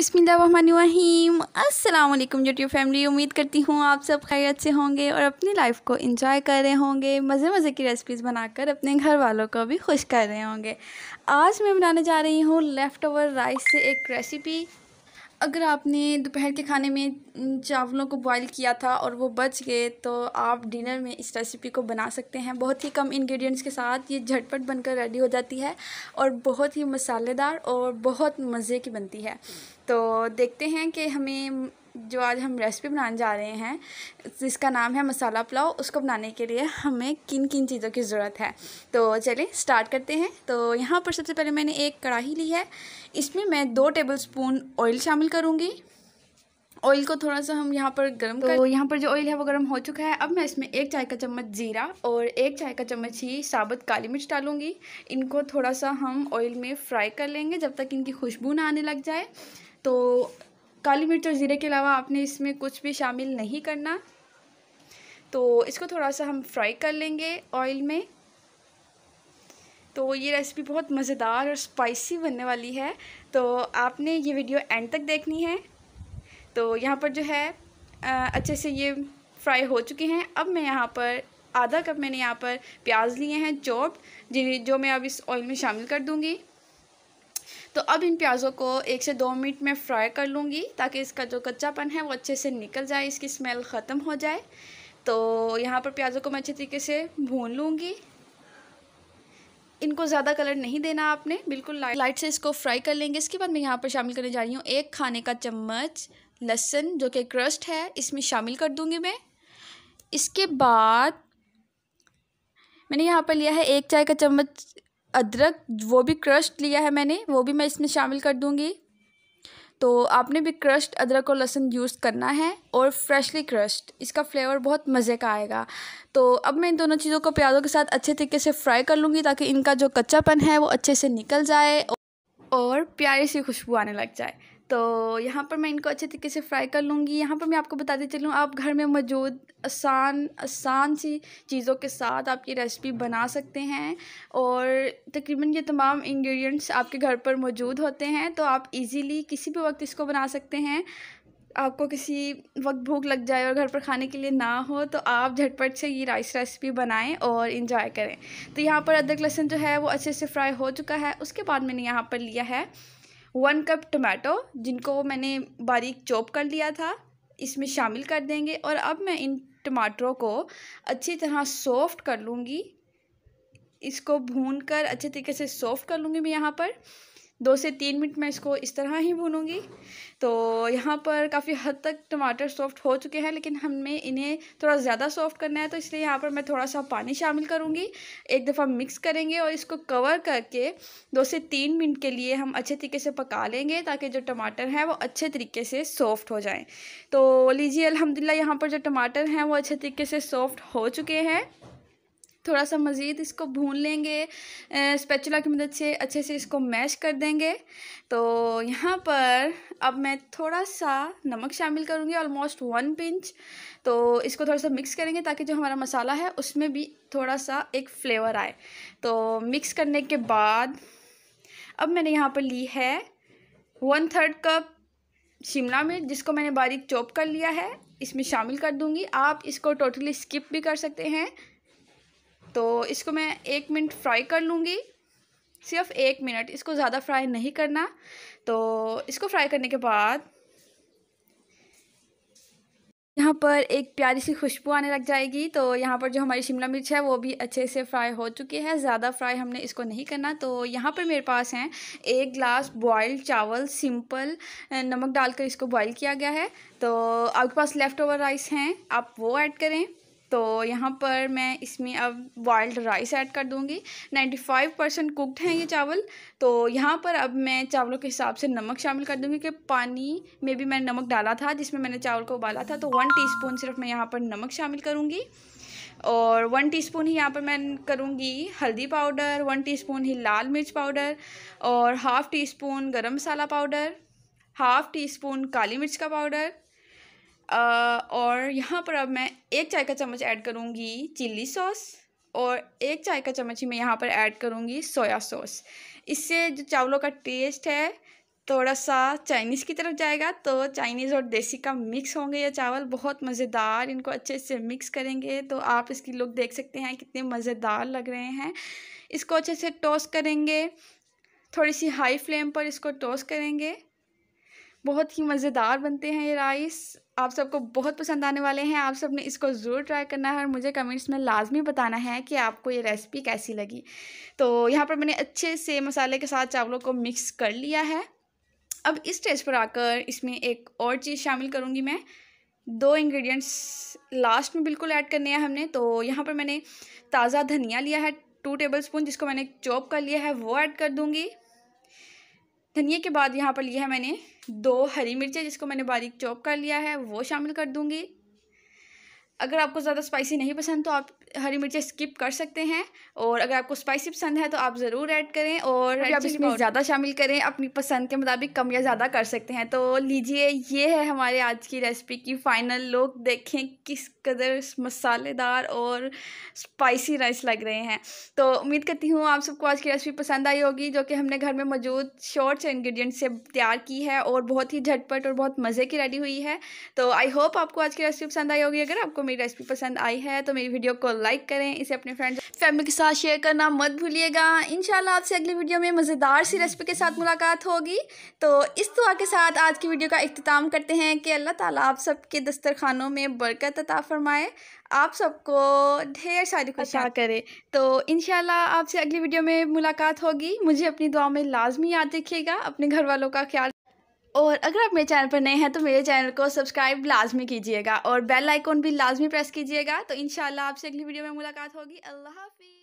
बिसमीम अस्सलाम वालेकुम यूट्यूब फैमिली उम्मीद करती हूँ आप सब खैरियत से होंगे और अपनी लाइफ को इंजॉय कर रहे होंगे मज़े मज़े की रेसिपीज़ बनाकर अपने घर वालों को भी खुश कर रहे होंगे आज मैं बनाने जा रही हूँ लेफ़्ट ओवर राइस से एक रेसिपी अगर आपने दोपहर के खाने में चावलों को बॉईल किया था और वो बच गए तो आप डिनर में इस रेसिपी को बना सकते हैं बहुत ही कम इंग्रेडिएंट्स के साथ ये झटपट बनकर रेडी हो जाती है और बहुत ही मसालेदार और बहुत मज़े की बनती है तो देखते हैं कि हमें जो आज हम रेसिपी बनाने जा रहे हैं जिसका नाम है मसाला पुलाव उसको बनाने के लिए हमें किन किन चीज़ों की ज़रूरत है तो चलिए स्टार्ट करते हैं तो यहाँ पर सबसे पहले मैंने एक कढ़ाई ली है इसमें मैं दो टेबल स्पून ऑयल शामिल करूँगी ऑयल को थोड़ा सा हम यहाँ पर गर्म तो कर यहाँ पर जो ऑयल है वो गर्म हो चुका है अब मैं इसमें एक चाय का चम्मच जीरा और एक चाय का चम्मच ही साबुत काली मिर्च डालूंगी इनको थोड़ा सा हम ऑयल में फ्राई कर लेंगे जब तक इनकी खुशबू ना आने लग जाए तो काली मिर्च और ज़ीरे के अलावा आपने इसमें कुछ भी शामिल नहीं करना तो इसको थोड़ा सा हम फ्राई कर लेंगे ऑयल में तो ये रेसिपी बहुत मज़ेदार और स्पाइसी बनने वाली है तो आपने ये वीडियो एंड तक देखनी है तो यहाँ पर जो है अच्छे से ये फ्राई हो चुके हैं अब मैं यहाँ पर आधा कप मैंने यहाँ पर प्याज लिए हैं चॉप जिन्हें जो मैं अब इस ऑयल में शामिल कर दूँगी तो अब इन प्याज़ों को एक से दो मिनट में फ्राई कर लूँगी ताकि इसका जो कच्चापन है वो अच्छे से निकल जाए इसकी स्मेल ख़त्म हो जाए तो यहाँ पर प्याज़ों को मैं अच्छे तरीके से भून लूँगी इनको ज़्यादा कलर नहीं देना आपने बिल्कुल लाइट लाइट से इसको फ्राई कर लेंगे इसके बाद मैं यहाँ पर शामिल करने जा रही हूँ एक खाने का चम्मच लहसन जो कि क्रस्ट है इसमें शामिल कर दूँगी मैं इसके बाद मैंने यहाँ पर लिया है एक चाय का चम्मच अदरक वो भी क्रश्ड लिया है मैंने वो भी मैं इसमें शामिल कर दूँगी तो आपने भी क्रश्ड अदरक और लहसुन यूज़ करना है और फ्रेशली क्रश्ड इसका फ्लेवर बहुत मज़े का आएगा तो अब मैं इन दोनों चीज़ों को प्याज़ों के साथ अच्छे तरीके से फ्राई कर लूँगी ताकि इनका जो कच्चापन है वो अच्छे से निकल जाए और प्यारी सी खुशबू आने लग जाए तो यहाँ पर मैं इनको अच्छे तरीके से फ्राई कर लूँगी यहाँ पर मैं आपको बताते चलूँ आप घर में मौजूद आसान आसान सी चीज़ों के साथ आप ये रेसिपी बना सकते हैं और तकरीबन ये तमाम इंग्रेडिएंट्स आपके घर पर मौजूद होते हैं तो आप इजीली किसी भी वक्त इसको बना सकते हैं आपको किसी वक्त भूख लग जाए और घर पर खाने के लिए ना हो तो आप झटपट से ये राइस रेसिपी बनाएं और इन्जॉय करें तो यहाँ पर अदरक लहसुन जो है वो अच्छे से फ्राई हो चुका है उसके बाद मैंने यहाँ पर लिया है वन कप टमाटो जिनको मैंने बारीक चॉप कर लिया था इसमें शामिल कर देंगे और अब मैं इन टमाटरों को अच्छी तरह सॉफ्ट कर लूँगी इसको भून कर अच्छे तरीके से सॉफ्ट कर लूँगी मैं यहाँ पर दो से तीन मिनट मैं इसको इस तरह ही भूनूंगी तो यहाँ पर काफ़ी हद तक टमाटर सॉफ्ट हो चुके हैं लेकिन हमें इन्हें थोड़ा ज़्यादा सॉफ्ट करना है तो इसलिए यहाँ पर मैं थोड़ा सा पानी शामिल करूँगी एक दफ़ा मिक्स करेंगे और इसको कवर करके दो से तीन मिनट के लिए हम अच्छे तरीके से पका लेंगे ताकि जो टमाटर हैं वो अच्छे तरीके से सॉफ्ट हो जाएँ तो लीजिए अलहमदिल्ला यहाँ पर जो टमाटर हैं वो अच्छे तरीके से सॉफ्ट हो चुके हैं थोड़ा सा मज़ीद इसको भून लेंगे स्पेचुला की मदद से अच्छे से इसको मैश कर देंगे तो यहाँ पर अब मैं थोड़ा सा नमक शामिल करूँगी ऑलमोस्ट वन पिंच तो इसको थोड़ा सा मिक्स करेंगे ताकि जो हमारा मसाला है उसमें भी थोड़ा सा एक फ्लेवर आए तो मिक्स करने के बाद अब मैंने यहाँ पर ली है वन थर्ड कप शिमला मिर्च जिसको मैंने बारीक चॉप कर लिया है इसमें शामिल कर दूंगी आप इसको टोटली स्किप भी कर सकते हैं तो इसको मैं एक मिनट फ्राई कर लूँगी सिर्फ एक मिनट इसको ज़्यादा फ्राई नहीं करना तो इसको फ्राई करने के बाद यहाँ पर एक प्यारी सी खुशबू आने लग जाएगी तो यहाँ पर जो हमारी शिमला मिर्च है वो भी अच्छे से फ्राई हो चुकी है ज़्यादा फ्राई हमने इसको नहीं करना तो यहाँ पर मेरे पास हैं एक ग्लास बॉयल्ड चावल सिंपल नमक डालकर इसको बॉयल किया गया है तो आपके पास लेफ़्ट ओवर राइस हैं आप वो ऐड करें तो यहाँ पर मैं इसमें अब वाइल्ड राइस ऐड कर दूँगी नाइन्टी फाइव परसेंट कुकड हैं ये चावल तो यहाँ पर अब मैं चावलों के हिसाब से नमक शामिल कर दूँगी कि पानी में भी मैंने नमक डाला था जिसमें मैंने चावल को उबाला था तो वन टीस्पून सिर्फ मैं यहाँ पर नमक शामिल करूँगी और वन टीस्पून ही यहाँ पर मैं करूँगी हल्दी पाउडर वन टीस्पून ही लाल मिर्च पाउडर और हाफ़ टी स्पून गर्म मसाला पाउडर हाफ़ टी स्पून काली मिर्च का पाउडर और यहाँ पर अब मैं एक चाय का चम्मच ऐड करूँगी चिल्ली सॉस और एक चाय का चम्मच ही मैं यहाँ पर ऐड करूँगी सोया सॉस इससे जो चावलों का टेस्ट है थोड़ा सा चाइनीज़ की तरफ जाएगा तो चाइनीज़ और देसी का मिक्स होंगे ये चावल बहुत मज़ेदार इनको अच्छे से मिक्स करेंगे तो आप इसकी लुक देख सकते हैं कितने मज़ेदार लग रहे हैं इसको अच्छे से टोस्ट करेंगे थोड़ी सी हाई फ्लेम पर इसको टोस्ट करेंगे बहुत ही मज़ेदार बनते हैं ये राइस आप सबको बहुत पसंद आने वाले हैं आप सबने इसको ज़रूर ट्राई करना है और मुझे कमेंट्स में लाजमी बताना है कि आपको ये रेसिपी कैसी लगी तो यहाँ पर मैंने अच्छे से मसाले के साथ चावलों को मिक्स कर लिया है अब इस स्टेज पर आकर इसमें एक और चीज़ शामिल करूँगी मैं दो इंग्रेडिएंट्स लास्ट में बिल्कुल ऐड करने हैं हमने तो यहाँ पर मैंने ताज़ा धनिया लिया है टू टेबल स्पून जिसको मैंने चॉप कर लिया है वो ऐड कर दूँगी धनिया के बाद यहाँ पर लिया है मैंने दो हरी मिर्चें जिसको मैंने बारीक चॉप कर लिया है वो शामिल कर दूँगी अगर आपको ज़्यादा स्पाइसी नहीं पसंद तो आप हरी मिर्चें स्किप कर सकते हैं और अगर आपको स्पाइसी पसंद है तो आप ज़रूर ऐड करें और आप इसमें ज़्यादा शामिल करें अपनी पसंद के मुताबिक कम या ज़्यादा कर सकते हैं तो लीजिए ये है हमारे आज की रेसिपी की फ़ाइनल लोग देखें किस कदर मसालेदार और स्पाइसी राइस लग रहे हैं तो उम्मीद करती हूँ आप सबको आज की रेसिपी पसंद आई होगी जो कि हमने घर में मौजूद शॉर्ट्स इन्ग्रीडियंट से तैयार की है और बहुत ही झटपट और बहुत मज़े की रेडी हुई है तो आई होप आपको आज की रेसिपी पसंद आई होगी अगर आपको मेरी रेसिपी पसंद आई है तो मेरी वीडियो को लाइक करें इसे अपने फ्रेंड्स फैमिली के साथ शेयर करना मत भूलिएगा शाला आपसे अगली वीडियो में मज़ेदार सी रेसिपी के साथ मुलाकात होगी तो इस दुआ के साथ आज की वीडियो का अख्ताम करते हैं कि अल्लाह ताला आप सबके दस्तरखानों में बरकत अता फरमाए आप सबको ढेर सारी खुशियाँ करे तो इन आपसे अगली वीडियो में मुलाकात होगी मुझे अपनी दुआ में लाजमी याद रखिएगा अपने घर वालों का ख्याल और अगर आप मेरे चैनल पर नए हैं तो मेरे चैनल को सब्सक्राइब लाजमी कीजिएगा और बेल आइकॉन भी लाजमी प्रेस कीजिएगा तो इन आपसे अगली वीडियो में मुलाकात होगी अल्लाह हाफिज़